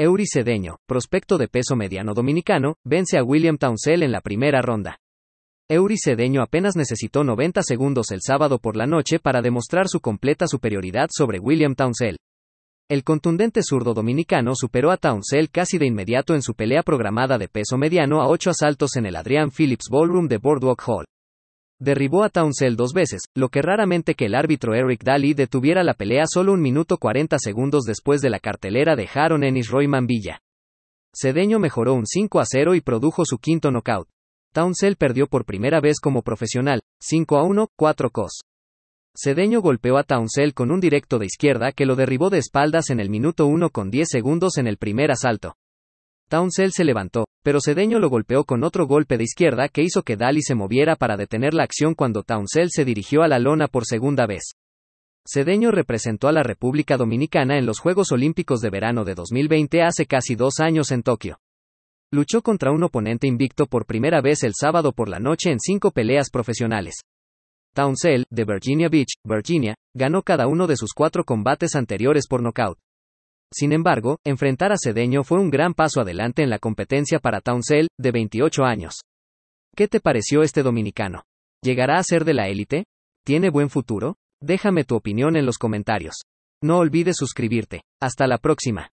Eury Cedeño, prospecto de peso mediano dominicano, vence a William Townsell en la primera ronda. Eury Cedeño apenas necesitó 90 segundos el sábado por la noche para demostrar su completa superioridad sobre William Townsell. El contundente zurdo dominicano superó a Townsell casi de inmediato en su pelea programada de peso mediano a ocho asaltos en el Adrian Phillips Ballroom de Boardwalk Hall. Derribó a Townsend dos veces, lo que raramente que el árbitro Eric Daly detuviera la pelea solo un minuto 40 segundos después de la cartelera de Jaron Ennis Roy Manvilla. Cedeño mejoró un 5 a 0 y produjo su quinto knockout. Townsend perdió por primera vez como profesional, 5 a 1, 4 cos. Cedeño golpeó a Townsend con un directo de izquierda que lo derribó de espaldas en el minuto 1 con 10 segundos en el primer asalto. Townsend se levantó, pero Cedeño lo golpeó con otro golpe de izquierda que hizo que Daly se moviera para detener la acción cuando Townsend se dirigió a la lona por segunda vez. Cedeño representó a la República Dominicana en los Juegos Olímpicos de Verano de 2020 hace casi dos años en Tokio. Luchó contra un oponente invicto por primera vez el sábado por la noche en cinco peleas profesionales. Townsend, de Virginia Beach, Virginia, ganó cada uno de sus cuatro combates anteriores por nocaut. Sin embargo, enfrentar a Cedeño fue un gran paso adelante en la competencia para Townsend, de 28 años. ¿Qué te pareció este dominicano? ¿Llegará a ser de la élite? ¿Tiene buen futuro? Déjame tu opinión en los comentarios. No olvides suscribirte. Hasta la próxima.